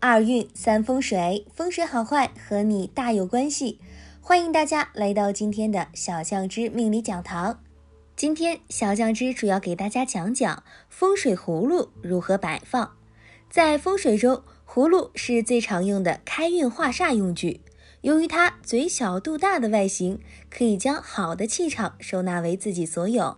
二运三风水，风水好坏和你大有关系。欢迎大家来到今天的小酱汁命理讲堂。今天小酱汁主要给大家讲讲风水葫芦如何摆放。在风水中，葫芦是最常用的开运化煞用具。由于它嘴小肚大的外形，可以将好的气场收纳为自己所有，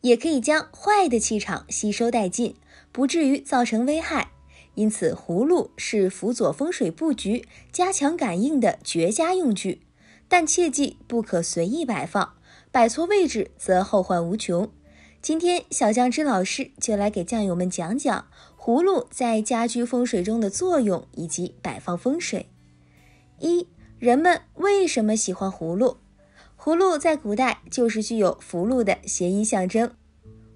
也可以将坏的气场吸收殆尽，不至于造成危害。因此，葫芦是辅佐风水布局、加强感应的绝佳用具，但切记不可随意摆放，摆错位置则后患无穷。今天，小酱汁老师就来给酱友们讲讲葫芦在家居风水中的作用以及摆放风水。一、人们为什么喜欢葫芦？葫芦在古代就是具有福禄的谐音象征。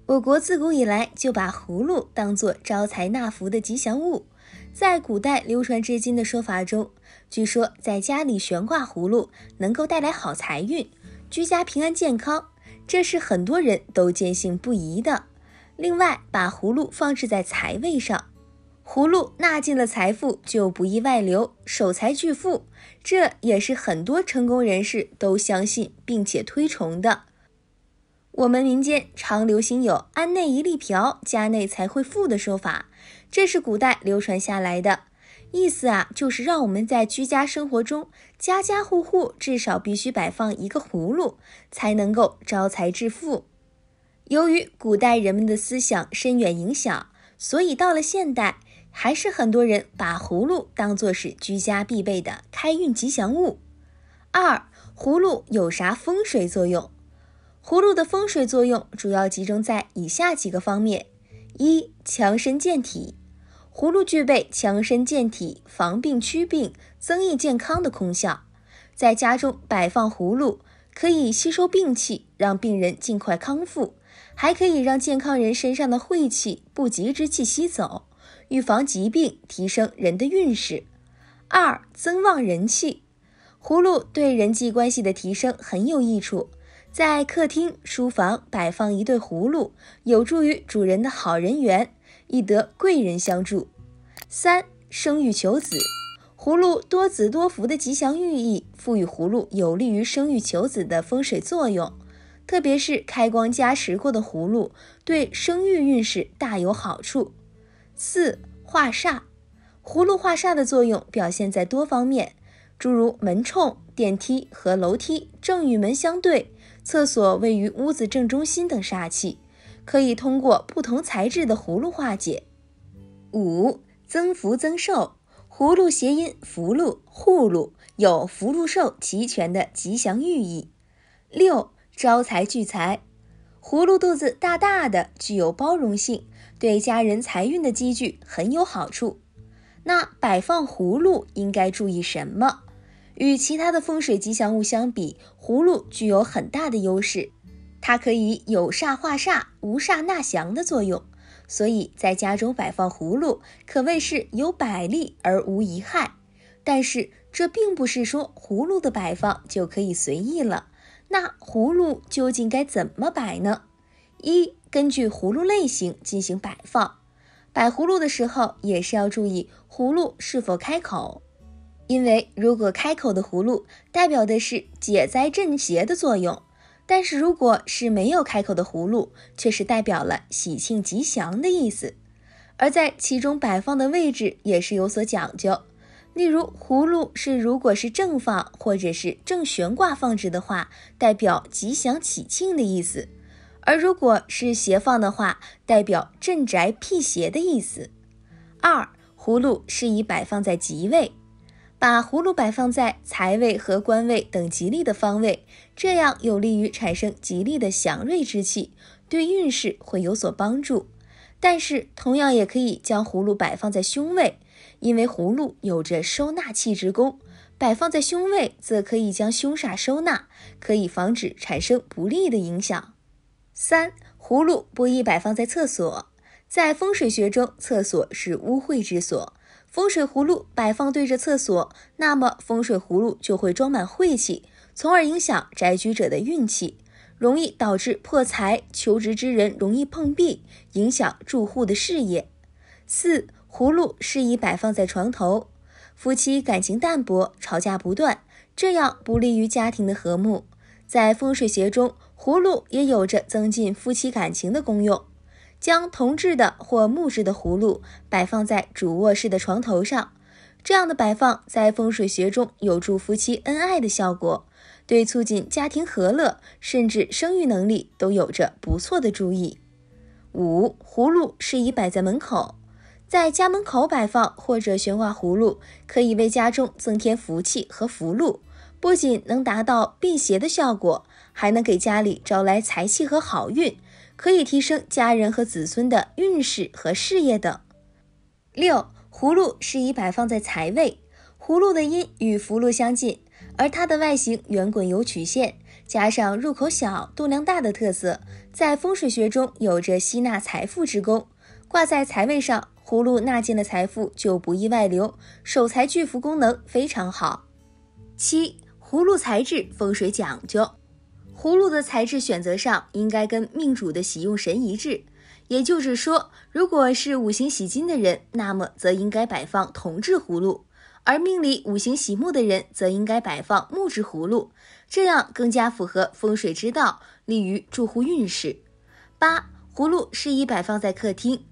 我国自古以来就把葫芦当做招财纳福的吉祥物，在古代流传至今的说法中，据说在家里悬挂葫芦能够带来好财运，居家平安健康，这是很多人都坚信不疑的。另外，把葫芦放置在财位上，葫芦纳进了财富就不易外流，守财巨富，这也是很多成功人士都相信并且推崇的。我们民间常流行有“安内一粒瓢，家内才会富”的说法，这是古代流传下来的，意思啊，就是让我们在居家生活中，家家户户至少必须摆放一个葫芦，才能够招财致富。由于古代人们的思想深远影响，所以到了现代，还是很多人把葫芦当做是居家必备的开运吉祥物。二，葫芦有啥风水作用？葫芦的风水作用主要集中在以下几个方面：一、强身健体。葫芦具备强身健体、防病驱病、增益健康的功效。在家中摆放葫芦，可以吸收病气，让病人尽快康复；还可以让健康人身上的晦气、不吉之气吸走，预防疾病，提升人的运势。二、增旺人气。葫芦对人际关系的提升很有益处。在客厅、书房摆放一对葫芦，有助于主人的好人缘，易得贵人相助。三、生育求子，葫芦多子多福的吉祥寓意，赋予葫芦有利于生育求子的风水作用。特别是开光加持过的葫芦，对生育运势大有好处。四、化煞，葫芦化煞的作用表现在多方面，诸如门冲、电梯和楼梯正与门相对。厕所位于屋子正中心等煞气，可以通过不同材质的葫芦化解。五增福增寿，葫芦谐音福禄护禄，有福禄寿齐全的吉祥寓意。六招财聚财，葫芦肚子大大的，具有包容性，对家人财运的积聚很有好处。那摆放葫芦应该注意什么？与其他的风水吉祥物相比，葫芦具有很大的优势，它可以有煞化煞、无煞纳祥的作用，所以在家中摆放葫芦可谓是有百利而无一害。但是这并不是说葫芦的摆放就可以随意了，那葫芦究竟该怎么摆呢？一根据葫芦类型进行摆放，摆葫芦的时候也是要注意葫芦是否开口。因为如果开口的葫芦代表的是解灾镇邪的作用，但是如果是没有开口的葫芦，却是代表了喜庆吉祥的意思。而在其中摆放的位置也是有所讲究。例如，葫芦是如果是正放或者是正悬挂放置的话，代表吉祥喜庆的意思；而如果是斜放的话，代表镇宅辟邪的意思。二，葫芦适宜摆放在吉位。把葫芦摆放在财位和官位等吉利的方位，这样有利于产生吉利的祥瑞之气，对运势会有所帮助。但是同样也可以将葫芦摆放在凶位，因为葫芦有着收纳气之功，摆放在凶位则可以将凶煞收纳，可以防止产生不利的影响。三、葫芦不宜摆放在厕所，在风水学中，厕所是污秽之所。风水葫芦摆放对着厕所，那么风水葫芦就会装满晦气，从而影响宅居者的运气，容易导致破财。求职之人容易碰壁，影响住户的事业。四葫芦适宜摆放在床头，夫妻感情淡薄，吵架不断，这样不利于家庭的和睦。在风水学中，葫芦也有着增进夫妻感情的功用。将铜制的或木质的葫芦摆放在主卧室的床头上，这样的摆放在风水学中有助夫妻恩爱的效果，对促进家庭和乐甚至生育能力都有着不错的注意。五、葫芦适宜摆在门口，在家门口摆放或者悬挂葫芦，可以为家中增添福气和福禄，不仅能达到辟邪的效果，还能给家里招来财气和好运。可以提升家人和子孙的运势和事业等。六葫芦适宜摆放在财位，葫芦的音与福禄相近，而它的外形圆滚有曲线，加上入口小、度量大的特色，在风水学中有着吸纳财富之功。挂在财位上，葫芦纳进的财富就不易外流，守财聚福功能非常好。七葫芦材质风水讲究。葫芦的材质选择上应该跟命主的喜用神一致，也就是说，如果是五行喜金的人，那么则应该摆放铜制葫芦；而命里五行喜木的人，则应该摆放木质葫芦，这样更加符合风水之道，利于住户运势。八葫芦适宜摆放在客厅，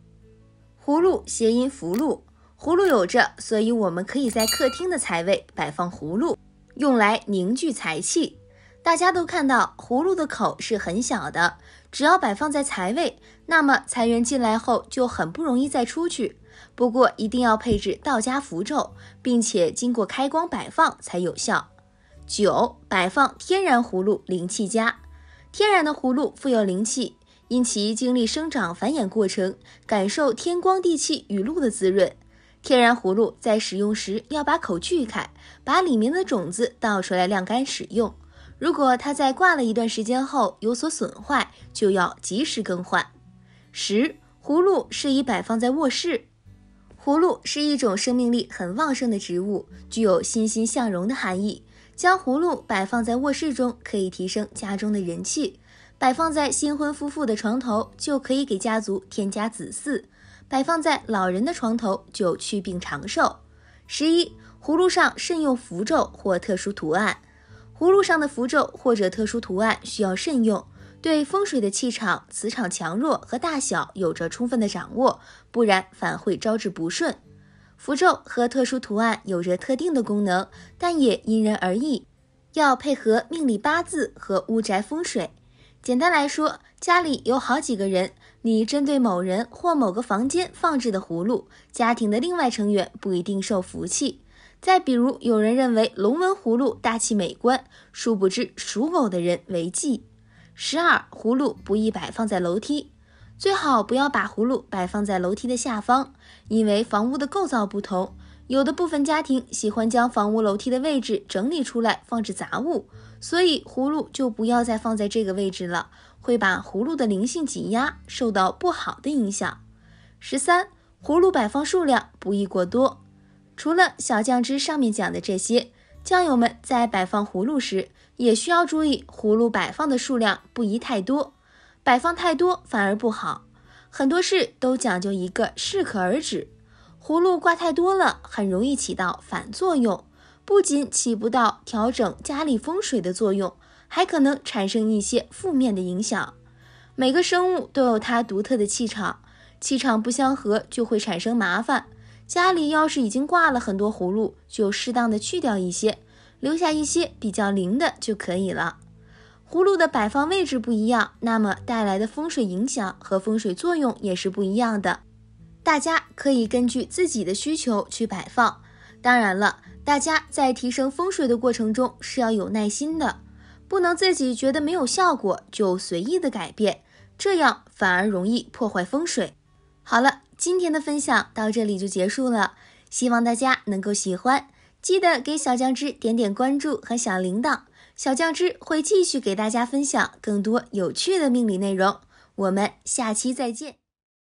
葫芦谐音福禄，葫芦有着，所以我们可以在客厅的财位摆放葫芦，用来凝聚财气。大家都看到葫芦的口是很小的，只要摆放在财位，那么财源进来后就很不容易再出去。不过一定要配置道家符咒，并且经过开光摆放才有效。九，摆放天然葫芦灵气佳，天然的葫芦富有灵气，因其经历生长繁衍过程，感受天光地气雨露的滋润。天然葫芦在使用时要把口锯开，把里面的种子倒出来晾干使用。如果它在挂了一段时间后有所损坏，就要及时更换。十、葫芦适宜摆放在卧室。葫芦是一种生命力很旺盛的植物，具有欣欣向荣的含义。将葫芦摆放在卧室中，可以提升家中的人气；摆放在新婚夫妇的床头，就可以给家族添加子嗣；摆放在老人的床头，就祛病长寿。十一、葫芦上慎用符咒或特殊图案。葫芦上的符咒或者特殊图案需要慎用，对风水的气场、磁场强弱和大小有着充分的掌握，不然反会招致不顺。符咒和特殊图案有着特定的功能，但也因人而异，要配合命理八字和屋宅风水。简单来说，家里有好几个人，你针对某人或某个房间放置的葫芦，家庭的另外成员不一定受福气。再比如，有人认为龙纹葫芦大气美观，殊不知属狗的人为忌。十二，葫芦不宜摆放在楼梯，最好不要把葫芦摆放在楼梯的下方，因为房屋的构造不同，有的部分家庭喜欢将房屋楼梯的位置整理出来放置杂物，所以葫芦就不要再放在这个位置了，会把葫芦的灵性挤压，受到不好的影响。十三，葫芦摆放数量不宜过多。除了小酱汁上面讲的这些，酱友们在摆放葫芦时也需要注意，葫芦摆放的数量不宜太多，摆放太多反而不好。很多事都讲究一个适可而止，葫芦挂太多了，很容易起到反作用，不仅起不到调整家里风水的作用，还可能产生一些负面的影响。每个生物都有它独特的气场，气场不相合就会产生麻烦。家里要是已经挂了很多葫芦，就适当的去掉一些，留下一些比较灵的就可以了。葫芦的摆放位置不一样，那么带来的风水影响和风水作用也是不一样的。大家可以根据自己的需求去摆放。当然了，大家在提升风水的过程中是要有耐心的，不能自己觉得没有效果就随意的改变，这样反而容易破坏风水。好了，今天的分享到这里就结束了，希望大家能够喜欢，记得给小酱汁点点关注和小铃铛，小酱汁会继续给大家分享更多有趣的命理内容，我们下期再见。